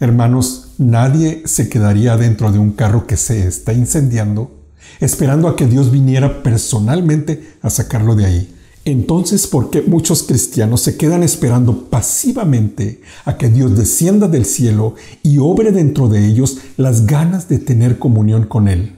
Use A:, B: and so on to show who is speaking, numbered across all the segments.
A: Hermanos, nadie se quedaría dentro de un carro que se está incendiando esperando a que Dios viniera personalmente a sacarlo de ahí. Entonces, ¿por qué muchos cristianos se quedan esperando pasivamente a que Dios descienda del cielo y obre dentro de ellos las ganas de tener comunión con Él?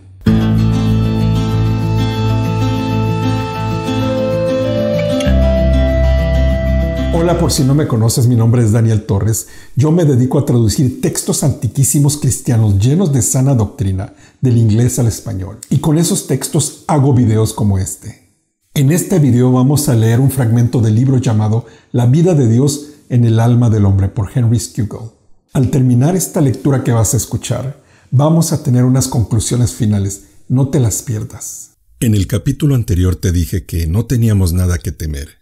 A: Hola, por si no me conoces, mi nombre es Daniel Torres. Yo me dedico a traducir textos antiquísimos cristianos llenos de sana doctrina del inglés al español. Y con esos textos hago videos como este. En este video vamos a leer un fragmento del libro llamado La vida de Dios en el alma del hombre por Henry Skugel. Al terminar esta lectura que vas a escuchar, vamos a tener unas conclusiones finales. No te las pierdas. En el capítulo anterior te dije que no teníamos nada que temer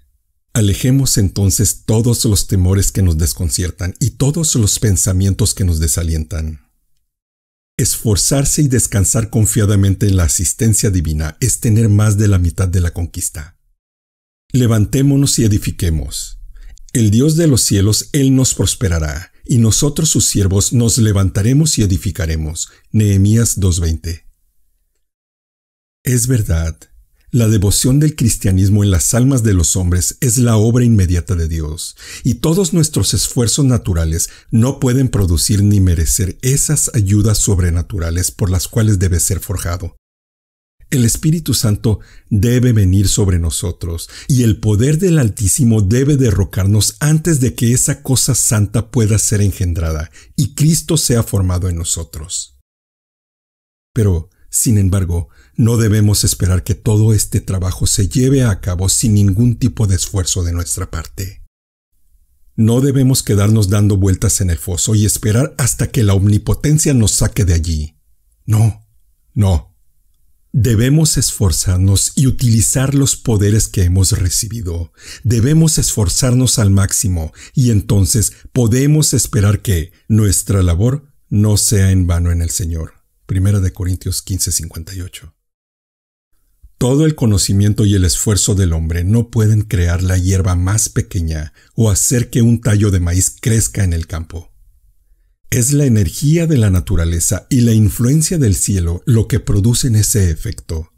A: Alejemos entonces todos los temores que nos desconciertan y todos los pensamientos que nos desalientan. Esforzarse y descansar confiadamente en la asistencia divina es tener más de la mitad de la conquista. Levantémonos y edifiquemos. El Dios de los cielos, Él nos prosperará, y nosotros sus siervos nos levantaremos y edificaremos. Nehemías 2.20. Es verdad, la devoción del cristianismo en las almas de los hombres es la obra inmediata de Dios, y todos nuestros esfuerzos naturales no pueden producir ni merecer esas ayudas sobrenaturales por las cuales debe ser forjado. El Espíritu Santo debe venir sobre nosotros, y el poder del Altísimo debe derrocarnos antes de que esa cosa santa pueda ser engendrada y Cristo sea formado en nosotros. Pero, sin embargo, no debemos esperar que todo este trabajo se lleve a cabo sin ningún tipo de esfuerzo de nuestra parte. No debemos quedarnos dando vueltas en el foso y esperar hasta que la omnipotencia nos saque de allí. No, no. Debemos esforzarnos y utilizar los poderes que hemos recibido. Debemos esforzarnos al máximo y entonces podemos esperar que nuestra labor no sea en vano en el Señor. Primera de Corintios 15:58. Todo el conocimiento y el esfuerzo del hombre no pueden crear la hierba más pequeña o hacer que un tallo de maíz crezca en el campo. Es la energía de la naturaleza y la influencia del cielo lo que producen ese efecto.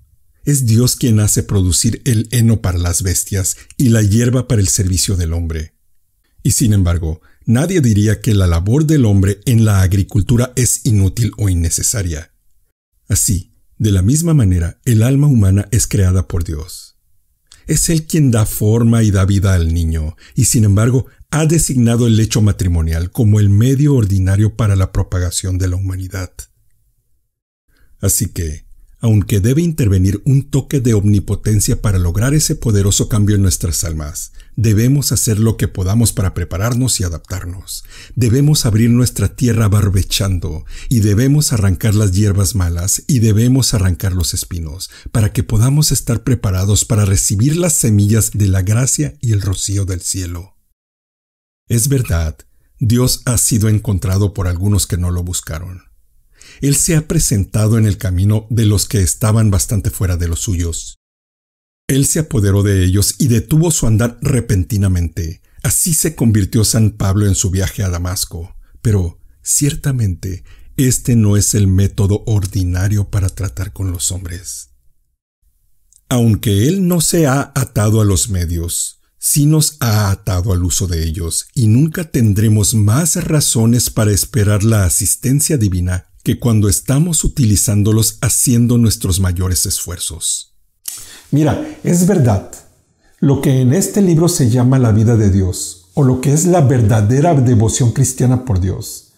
A: Es Dios quien hace producir el heno para las bestias y la hierba para el servicio del hombre. Y sin embargo, nadie diría que la labor del hombre en la agricultura es inútil o innecesaria. Así, de la misma manera, el alma humana es creada por Dios. Es Él quien da forma y da vida al niño, y sin embargo ha designado el hecho matrimonial como el medio ordinario para la propagación de la humanidad. Así que, aunque debe intervenir un toque de omnipotencia para lograr ese poderoso cambio en nuestras almas, Debemos hacer lo que podamos para prepararnos y adaptarnos. Debemos abrir nuestra tierra barbechando y debemos arrancar las hierbas malas y debemos arrancar los espinos para que podamos estar preparados para recibir las semillas de la gracia y el rocío del cielo. Es verdad, Dios ha sido encontrado por algunos que no lo buscaron. Él se ha presentado en el camino de los que estaban bastante fuera de los suyos. Él se apoderó de ellos y detuvo su andar repentinamente. Así se convirtió San Pablo en su viaje a Damasco. Pero, ciertamente, este no es el método ordinario para tratar con los hombres. Aunque Él no se ha atado a los medios, sí nos ha atado al uso de ellos, y nunca tendremos más razones para esperar la asistencia divina que cuando estamos utilizándolos haciendo nuestros mayores esfuerzos. Mira, es verdad. Lo que en este libro se llama la vida de Dios, o lo que es la verdadera devoción cristiana por Dios,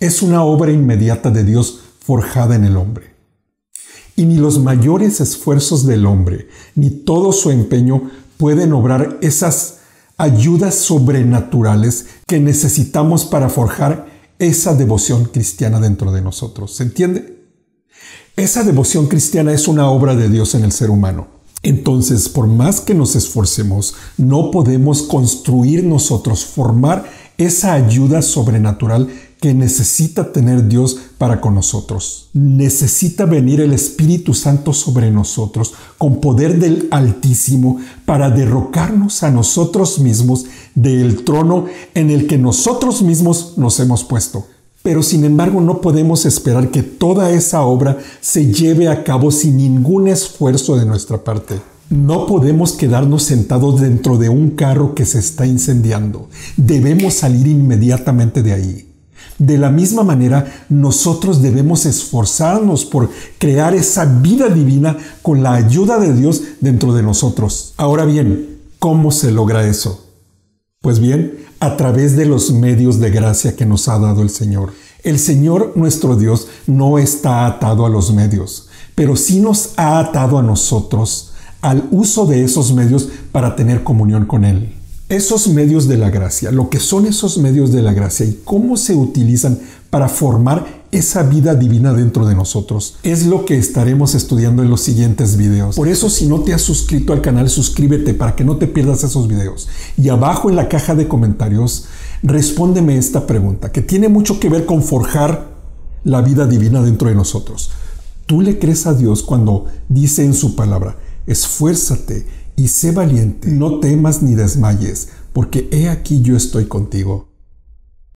A: es una obra inmediata de Dios forjada en el hombre. Y ni los mayores esfuerzos del hombre, ni todo su empeño pueden obrar esas ayudas sobrenaturales que necesitamos para forjar esa devoción cristiana dentro de nosotros. ¿Se entiende? Esa devoción cristiana es una obra de Dios en el ser humano entonces, por más que nos esforcemos, no podemos construir nosotros, formar esa ayuda sobrenatural que necesita tener Dios para con nosotros. Necesita venir el Espíritu Santo sobre nosotros con poder del Altísimo para derrocarnos a nosotros mismos del trono en el que nosotros mismos nos hemos puesto pero sin embargo no podemos esperar que toda esa obra se lleve a cabo sin ningún esfuerzo de nuestra parte. No podemos quedarnos sentados dentro de un carro que se está incendiando. Debemos salir inmediatamente de ahí. De la misma manera, nosotros debemos esforzarnos por crear esa vida divina con la ayuda de Dios dentro de nosotros. Ahora bien, ¿cómo se logra eso? Pues bien, a través de los medios de gracia que nos ha dado el Señor. El Señor nuestro Dios no está atado a los medios, pero sí nos ha atado a nosotros al uso de esos medios para tener comunión con Él. Esos medios de la gracia, lo que son esos medios de la gracia y cómo se utilizan para formar esa vida divina dentro de nosotros. Es lo que estaremos estudiando en los siguientes videos. Por eso si no te has suscrito al canal, suscríbete para que no te pierdas esos videos. Y abajo en la caja de comentarios, respóndeme esta pregunta, que tiene mucho que ver con forjar la vida divina dentro de nosotros. Tú le crees a Dios cuando dice en su palabra, esfuérzate y sé valiente, no temas ni desmayes, porque he aquí yo estoy contigo.